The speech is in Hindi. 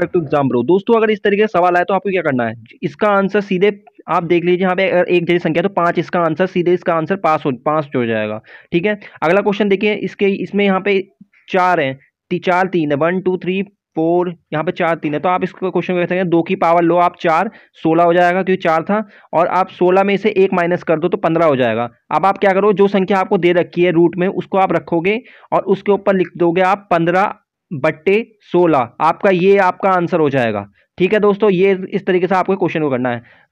बैक एग्जाम ब्रो दोस्तों अगर इस तरीके का सवाल आए तो आपको क्या करना है इसका आंसर सीधे आप देख लीजिए यहाँ पे अगर एक जैसी संख्या तो पाँच इसका आंसर सीधे इसका आंसर पास हो पाँच हो जाएगा ठीक है अगला क्वेश्चन देखिए इसके इसमें यहाँ पे चार हैं ती, चार तीन है वन टू थ्री फोर यहाँ पे चार तीन है तो आप इसको क्वेश्चन कह सकते हैं दो की पावर लो आप चार सोलह हो जाएगा क्योंकि चार था और आप सोलह में से एक माइनस कर दो तो पंद्रह हो जाएगा अब आप क्या करो जो संख्या आपको दे रखी है रूट में उसको आप रखोगे और उसके ऊपर लिख दोगे आप पंद्रह बट्टे सोलह आपका ये आपका आंसर हो जाएगा ठीक है दोस्तों ये इस तरीके से आपको क्वेश्चन को करना है